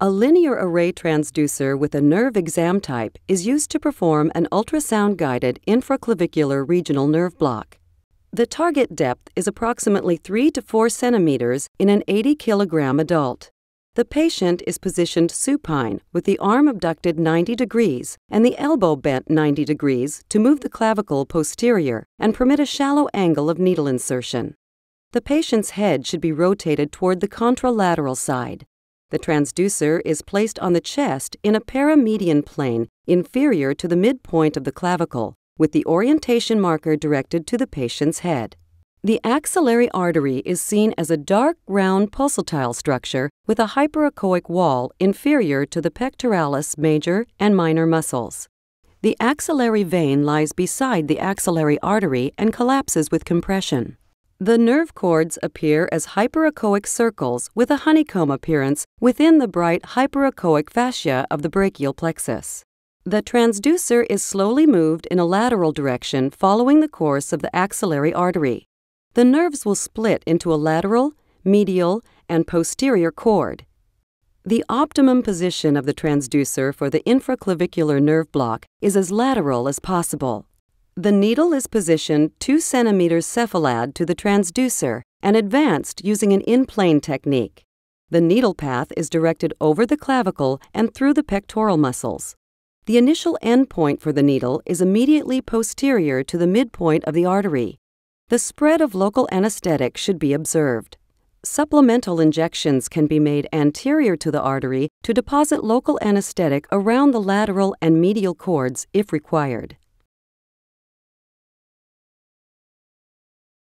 A linear array transducer with a nerve exam type is used to perform an ultrasound guided infraclavicular regional nerve block. The target depth is approximately 3 to 4 centimeters in an 80 kilogram adult. The patient is positioned supine with the arm abducted 90 degrees and the elbow bent 90 degrees to move the clavicle posterior and permit a shallow angle of needle insertion. The patient's head should be rotated toward the contralateral side. The transducer is placed on the chest in a paramedian plane inferior to the midpoint of the clavicle, with the orientation marker directed to the patient's head. The axillary artery is seen as a dark, round pulsatile structure with a hyperechoic wall inferior to the pectoralis major and minor muscles. The axillary vein lies beside the axillary artery and collapses with compression. The nerve cords appear as hyperechoic circles with a honeycomb appearance within the bright hyperechoic fascia of the brachial plexus. The transducer is slowly moved in a lateral direction following the course of the axillary artery. The nerves will split into a lateral, medial, and posterior cord. The optimum position of the transducer for the infraclavicular nerve block is as lateral as possible. The needle is positioned 2 centimeters cephalad to the transducer and advanced using an in-plane technique. The needle path is directed over the clavicle and through the pectoral muscles. The initial endpoint for the needle is immediately posterior to the midpoint of the artery. The spread of local anesthetic should be observed. Supplemental injections can be made anterior to the artery to deposit local anesthetic around the lateral and medial cords if required.